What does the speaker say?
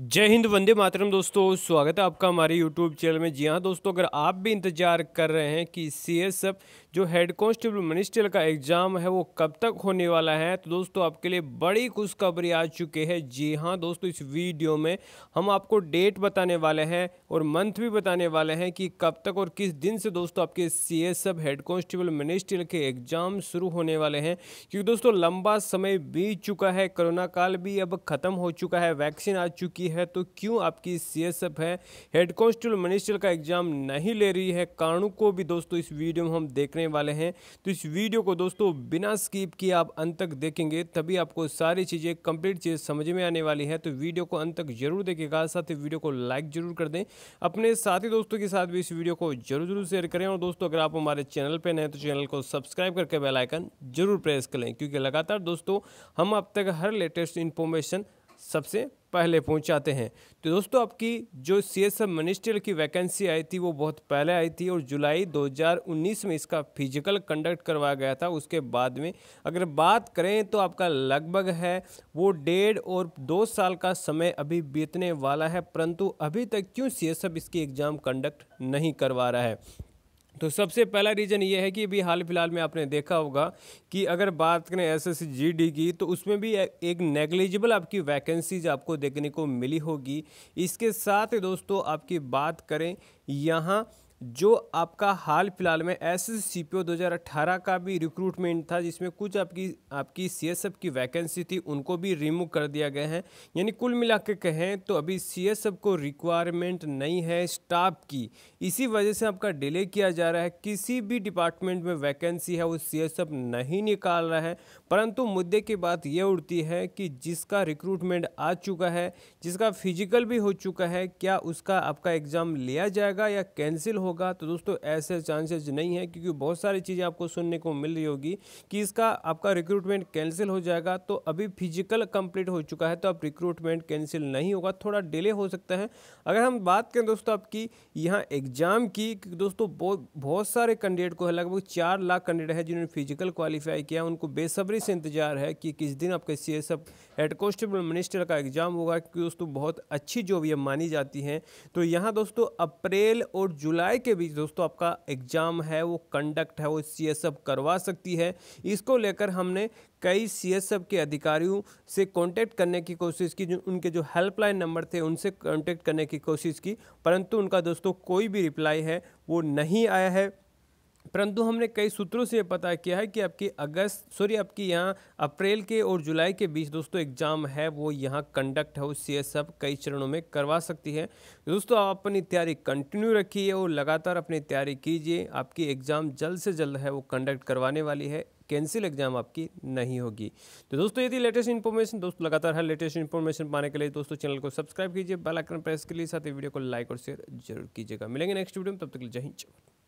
जय हिंद वंदे मातरम दोस्तों स्वागत है आपका हमारे यूट्यूब चैनल में जी हाँ दोस्तों अगर आप भी इंतजार कर रहे हैं कि सी एस एफ जो हेड कांस्टेबल मिनिस्टर का एग्ज़ाम है वो कब तक होने वाला है तो दोस्तों आपके लिए बड़ी खुशखबरी आ चुकी है जी हाँ दोस्तों इस वीडियो में हम आपको डेट बताने वाले हैं और मंथ भी बताने वाले हैं कि कब तक और किस दिन से दोस्तों आपके C S F head constable minister के एग्ज़ाम शुरू होने वाले हैं क्योंकि दोस्तों लंबा समय बीत चुका है कोरोना काल भी अब ख़त्म हो चुका है वैक्सीन आ चुकी की है तो क्यों आपकी सीएसएफ है हेड कांस्टेबल मनीषल का एग्जाम नहीं ले रही है कारणों को भी दोस्तों इस वीडियो में हम देखने वाले हैं तो इस वीडियो को दोस्तों बिना स्कीप किए आप अंत तक देखेंगे तभी आपको सारी चीज़ें कंप्लीट चीज़ समझ में आने वाली है तो वीडियो को अंत तक जरूर देखेगा साथ ही वीडियो को लाइक जरूर कर दें अपने साथी दोस्तों के साथ भी इस वीडियो को जरूर जरूर शेयर करें और दोस्तों अगर आप हमारे चैनल पर नए तो चैनल को सब्सक्राइब करके बेलाइकन जरूर प्रेस करें क्योंकि लगातार दोस्तों हम अब तक हर लेटेस्ट इन्फॉर्मेशन सबसे पहले पहुंचाते हैं तो दोस्तों आपकी जो सी एस एफ मिनिस्ट्रियल की वैकेंसी आई थी वो बहुत पहले आई थी और जुलाई 2019 में इसका फिजिकल कंडक्ट करवाया गया था उसके बाद में अगर बात करें तो आपका लगभग है वो डेढ़ और दो साल का समय अभी बीतने वाला है परंतु अभी तक क्यों सी एस एफ इसकी एग्ज़ाम कंडक्ट नहीं करवा रहा है तो सबसे पहला रीज़न ये है कि अभी हाल फिलहाल में आपने देखा होगा कि अगर बात करें एस एस की तो उसमें भी एक नेग्लिजिबल आपकी वैकेंसीज आपको देखने को मिली होगी इसके साथ ही दोस्तों आपकी बात करें यहाँ जो आपका हाल फिलहाल में S S C P O दो हज़ार अट्ठारह का भी रिक्रूटमेंट था जिसमें कुछ आपकी आपकी सी एस एफ की वैकेंसी थी उनको भी रिमूव कर दिया गया है यानी कुल मिला के कहें तो अभी सी एस एफ को रिक्वायरमेंट नहीं है स्टाफ की इसी वजह से आपका डिले किया जा रहा है किसी भी डिपार्टमेंट में वैकेंसी है वो सी एस एफ नहीं निकाल रहा है परंतु मुद्दे की बात यह उठती है कि जिसका रिक्रूटमेंट आ चुका है जिसका फिजिकल भी हो चुका है क्या उसका आपका एग्ज़ाम लिया जाएगा या कैंसिल होगा तो दोस्तों ऐसे चांसेज नहीं है क्योंकि बहुत सारी चीज़ें आपको सुनने को मिल रही होगी कि इसका आपका रिक्रूटमेंट कैंसिल हो जाएगा तो अभी फिजिकल कंप्लीट हो चुका है तो अब रिक्रूटमेंट कैंसिल नहीं होगा थोड़ा डिले हो सकता है अगर हम बात करें दोस्तों आपकी यहाँ एग्ज़ाम की दोस्तों बहुत सारे कैंडिडेट को है लगभग चार लाख कैंडिडेट है जिन्होंने फिजिकल क्वालिफाई किया उनको बेसब्री से इंतजार है कि किस दिन आपके C S F head constable minister का एग्ज़ाम होगा क्योंकि दोस्तों बहुत अच्छी जॉब यह मानी जाती है तो यहाँ दोस्तों अप्रैल और जुलाई जुलाई के बीच दोस्तों आपका एग्जाम है वो कंडक्ट है वो सी करवा सकती है इसको लेकर हमने कई सी के अधिकारियों से कांटेक्ट करने की कोशिश की जो उनके जो हेल्पलाइन नंबर थे उनसे कांटेक्ट करने की कोशिश की परंतु उनका दोस्तों कोई भी रिप्लाई है वो नहीं आया है परंतु हमने कई सूत्रों से पता किया है कि आपकी अगस्त सॉरी आपकी यहाँ अप्रैल के और जुलाई के बीच दोस्तों एग्ज़ाम है वो यहाँ कंडक्ट हो सी एस एफ कई चरणों में करवा सकती है दोस्तों आप अपनी तैयारी कंटिन्यू रखिए और लगातार अपनी तैयारी कीजिए आपकी एग्ज़ाम जल्द से जल्द है वो कंडक्ट करवाने वाली है कैंसिल एग्जाम आपकी नहीं होगी तो दोस्तों यदि लेटेस्ट इन्फॉर्मेशन दोस्तों लगातार हर लेटेस्ट इन्फॉर्मेशन पाने के लिए दोस्तों चैनल को सब्सक्राइब कीजिए बेल आइकन प्रेस के लिए साथ ही वीडियो को लाइक और शेयर जरूर कीजिएगा मिलेंगे नेक्स्ट वीडियो में तब तक जय हिंद